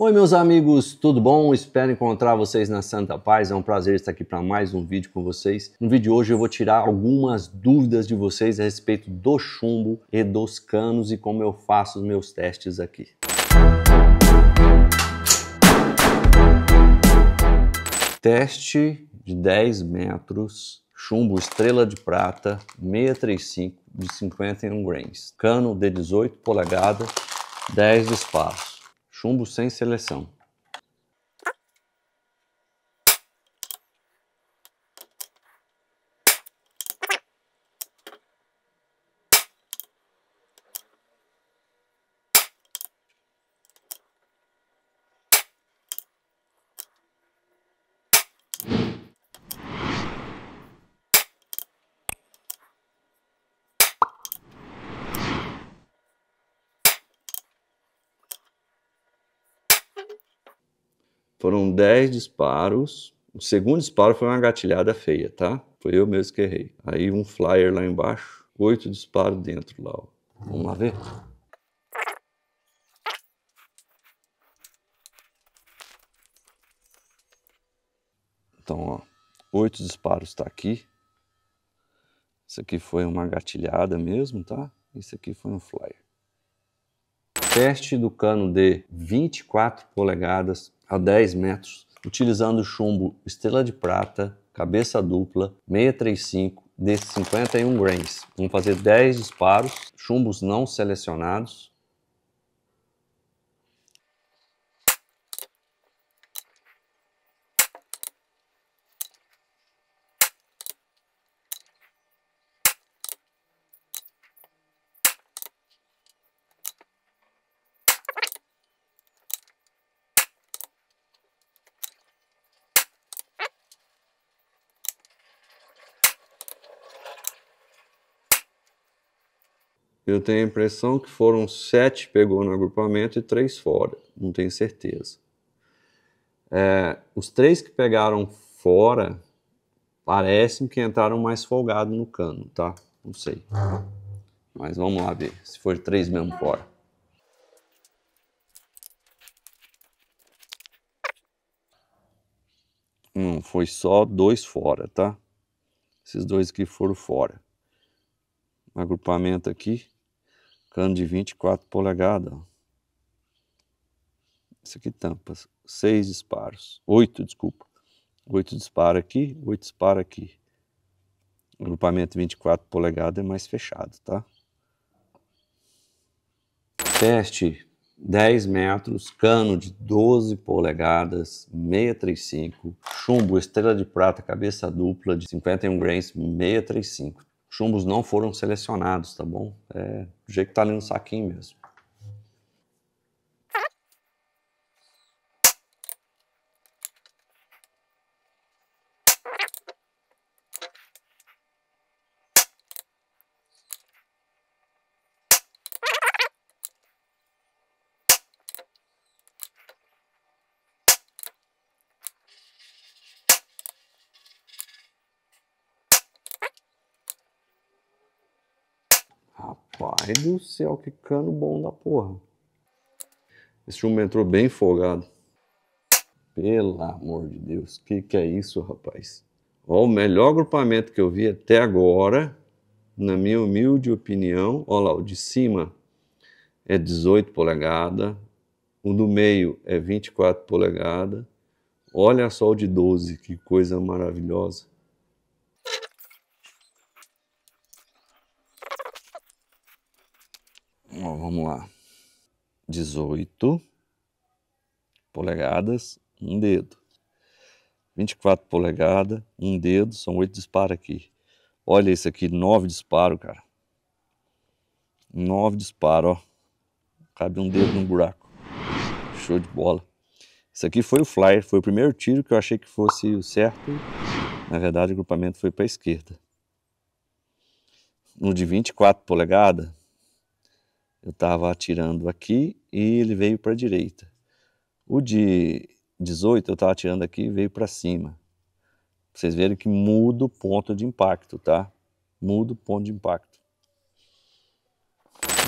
Oi, meus amigos, tudo bom? Espero encontrar vocês na Santa Paz. É um prazer estar aqui para mais um vídeo com vocês. No vídeo de hoje eu vou tirar algumas dúvidas de vocês a respeito do chumbo e dos canos e como eu faço os meus testes aqui. Teste de 10 metros, chumbo estrela de prata 635 de 51 grains, cano de 18 polegadas, 10 espaço. Chumbo sem seleção. Foram 10 disparos. O segundo disparo foi uma gatilhada feia, tá? Foi eu mesmo que errei. Aí um flyer lá embaixo, oito disparos dentro lá. Ó. Vamos lá ver? Então, ó, oito disparos está aqui. Isso aqui foi uma gatilhada mesmo, tá? Isso aqui foi um flyer. Teste do cano de 24 polegadas a 10 metros, utilizando chumbo estrela de prata, cabeça dupla, 635 desses 51 grains. Vamos fazer 10 disparos, chumbos não selecionados, Eu tenho a impressão que foram sete pegou no agrupamento e três fora, não tenho certeza. É, os três que pegaram fora parece que entraram mais folgado no cano, tá? Não sei. Mas vamos lá ver se for três mesmo fora. Não, foi só dois fora, tá? Esses dois que foram fora. Agrupamento aqui. Cano de 24 polegadas. Isso aqui tampa. Seis disparos. Oito, desculpa. Oito disparos aqui, oito disparos aqui. O agrupamento 24 polegadas é mais fechado, tá? Teste 10 metros, cano de 12 polegadas, 635, chumbo estrela de prata, cabeça dupla de 51 grains, 635. Chumbos não foram selecionados, tá bom? É do jeito que tá ali no saquinho mesmo. Pai do céu, que cano bom da porra. Esse chumbo entrou bem folgado. Pelo amor de Deus, que que é isso, rapaz? Ó, o melhor agrupamento que eu vi até agora, na minha humilde opinião, Olha lá, o de cima é 18 polegadas, o do meio é 24 polegadas, olha só o de 12, que coisa maravilhosa. Ó, vamos lá. 18 polegadas, um dedo. 24 polegadas, um dedo, são oito disparos aqui. Olha esse aqui, nove disparos, cara. Nove disparos, ó. Cabe um dedo num buraco. Show de bola. Isso aqui foi o flyer, foi o primeiro tiro que eu achei que fosse o certo. Na verdade, o agrupamento foi para a esquerda. No de 24 polegadas, eu estava atirando aqui e ele veio para a direita. O de 18 eu estava atirando aqui e veio para cima. vocês verem que muda o ponto de impacto, tá? Muda o ponto de impacto.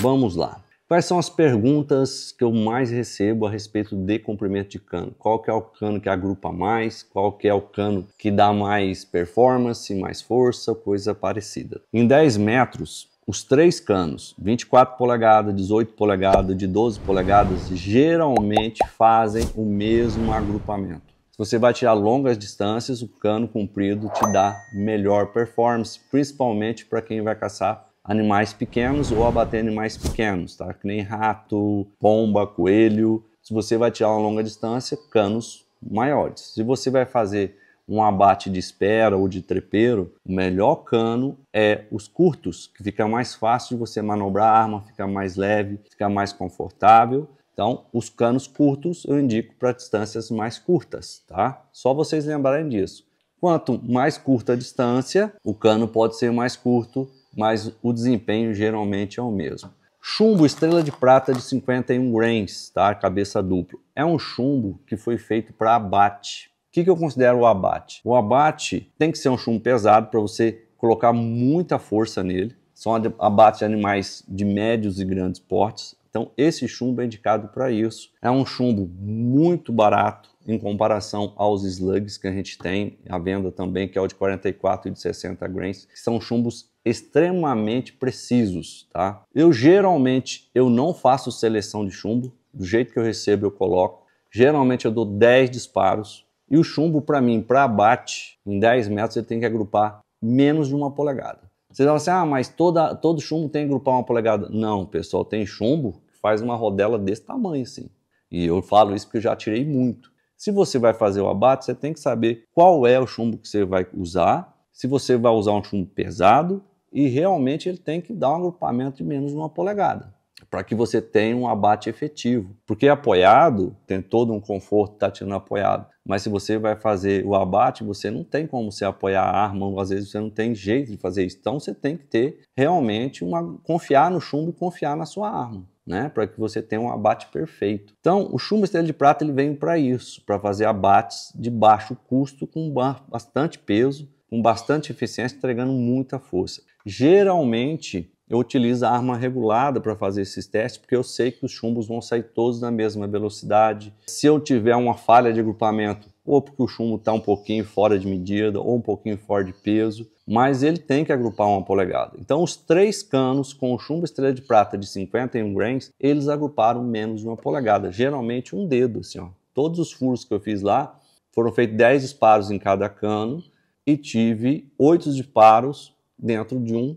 Vamos lá. Quais são as perguntas que eu mais recebo a respeito de comprimento de cano? Qual que é o cano que agrupa mais? Qual que é o cano que dá mais performance, mais força, coisa parecida? Em 10 metros, os três canos, 24 polegadas, 18 polegadas, de 12 polegadas, geralmente fazem o mesmo agrupamento. Se você vai tirar longas distâncias, o cano comprido te dá melhor performance, principalmente para quem vai caçar animais pequenos ou abater animais pequenos, tá? Que nem rato, pomba, coelho. Se você vai tirar uma longa distância, canos maiores. Se você vai fazer um abate de espera ou de trepeiro, o melhor cano é os curtos, que fica mais fácil de você manobrar a arma, fica mais leve, fica mais confortável. Então, os canos curtos eu indico para distâncias mais curtas, tá? Só vocês lembrarem disso. Quanto mais curta a distância, o cano pode ser mais curto, mas o desempenho geralmente é o mesmo. Chumbo estrela de prata de 51 grains, tá? Cabeça duplo. É um chumbo que foi feito para abate, o que, que eu considero o abate? O abate tem que ser um chumbo pesado para você colocar muita força nele. São abates de animais de médios e grandes portes. Então, esse chumbo é indicado para isso. É um chumbo muito barato em comparação aos slugs que a gente tem à venda também, que é o de 44 e de 60 grains, que são chumbos extremamente precisos, tá? Eu geralmente eu não faço seleção de chumbo, do jeito que eu recebo eu coloco. Geralmente eu dou 10 disparos e o chumbo, para mim, para abate, em 10 metros, ele tem que agrupar menos de uma polegada. Vocês falam assim, ah, mas toda, todo chumbo tem que agrupar uma polegada. Não, pessoal, tem chumbo que faz uma rodela desse tamanho, assim. E eu falo isso porque eu já tirei muito. Se você vai fazer o abate, você tem que saber qual é o chumbo que você vai usar, se você vai usar um chumbo pesado, e realmente ele tem que dar um agrupamento de menos de uma polegada para que você tenha um abate efetivo. Porque apoiado tem todo um conforto tá tirando apoiado, mas se você vai fazer o abate, você não tem como você apoiar a arma, às vezes você não tem jeito de fazer isso. Então você tem que ter realmente uma confiar no chumbo e confiar na sua arma. Né, para que você tenha um abate perfeito. Então, o chumbo estrela de prata ele vem para isso, para fazer abates de baixo custo com bastante peso, com bastante eficiência, entregando muita força. Geralmente, eu utilizo a arma regulada para fazer esses testes, porque eu sei que os chumbos vão sair todos na mesma velocidade. Se eu tiver uma falha de agrupamento, ou porque o chumbo está um pouquinho fora de medida, ou um pouquinho fora de peso, mas ele tem que agrupar uma polegada. Então, os três canos com o chumbo estrela de prata de 51 grains, eles agruparam menos de uma polegada, geralmente um dedo, assim, ó. Todos os furos que eu fiz lá foram feitos 10 disparos em cada cano e tive 8 disparos dentro de um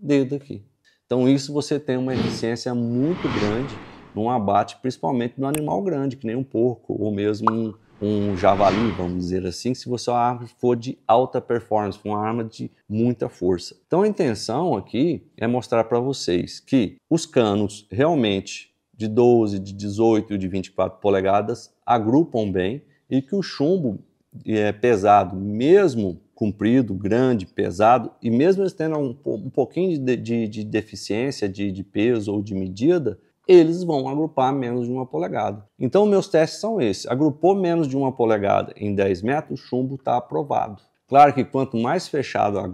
dedo aqui. Então, isso você tem uma eficiência muito grande num abate, principalmente no animal grande, que nem um porco ou mesmo um, um javali, vamos dizer assim, se você a é arma for de alta performance, uma arma de muita força. Então, a intenção aqui é mostrar para vocês que os canos realmente de 12, de 18 e de 24 polegadas agrupam bem e que o chumbo é pesado, mesmo comprido, grande, pesado, e mesmo eles tendo um, um pouquinho de, de, de deficiência de, de, peso ou de medida, eles vão agrupar menos de uma polegada. Então, meus testes são esses. Agrupou menos de uma polegada em 10 metros, chumbo está aprovado. Claro que quanto mais fechado a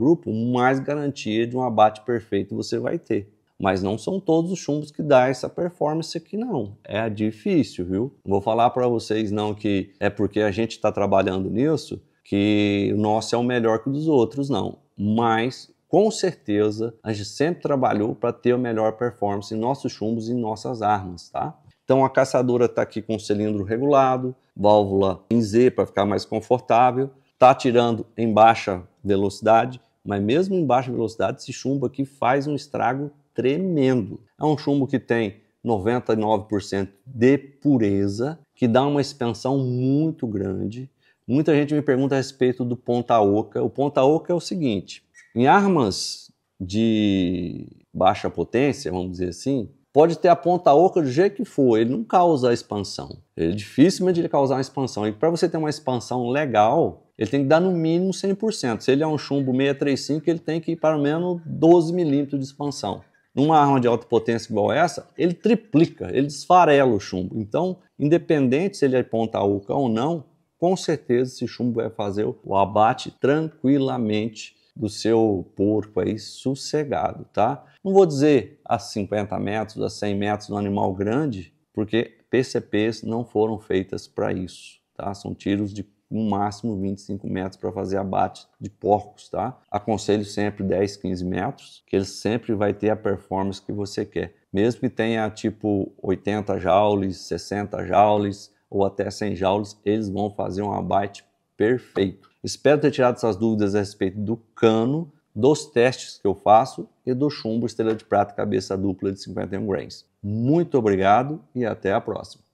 mais garantia de um abate perfeito você vai ter. Mas não são todos os chumbos que dão essa performance aqui, não. É difícil, viu? vou falar para vocês não que é porque a gente está trabalhando nisso, que o nosso é o melhor que o dos outros, não. Mas com certeza a gente sempre trabalhou para ter a melhor performance em nossos chumbos e em nossas armas, tá? Então a caçadora está aqui com o cilindro regulado, válvula em Z para ficar mais confortável, está atirando em baixa velocidade, mas mesmo em baixa velocidade esse chumbo aqui faz um estrago tremendo. É um chumbo que tem 99% de pureza, que dá uma expansão muito grande, Muita gente me pergunta a respeito do ponta oca. O ponta oca é o seguinte: em armas de baixa potência, vamos dizer assim, pode ter a ponta oca do jeito que for, ele não causa expansão. Ele é dificilmente ele causar uma expansão. E para você ter uma expansão legal, ele tem que dar no mínimo 100%. Se ele é um chumbo 635, ele tem que ir para menos 12 milímetros de expansão. Numa arma de alta potência igual essa, ele triplica, ele esfarela o chumbo. Então, independente se ele é ponta oca ou não, com certeza esse chumbo vai fazer o abate tranquilamente do seu porco aí, sossegado, tá? Não vou dizer a 50 metros, a 100 metros no animal grande, porque PCPs não foram feitas para isso, tá? São tiros de no máximo 25 metros para fazer abate de porcos, tá? Aconselho sempre 10, 15 metros, que ele sempre vai ter a performance que você quer. Mesmo que tenha tipo 80 joules, 60 joules, ou até 100 joules, eles vão fazer um abate perfeito. Espero ter tirado essas dúvidas a respeito do cano, dos testes que eu faço e do chumbo estrela de prata cabeça dupla de 51 grains. Muito obrigado e até a próxima.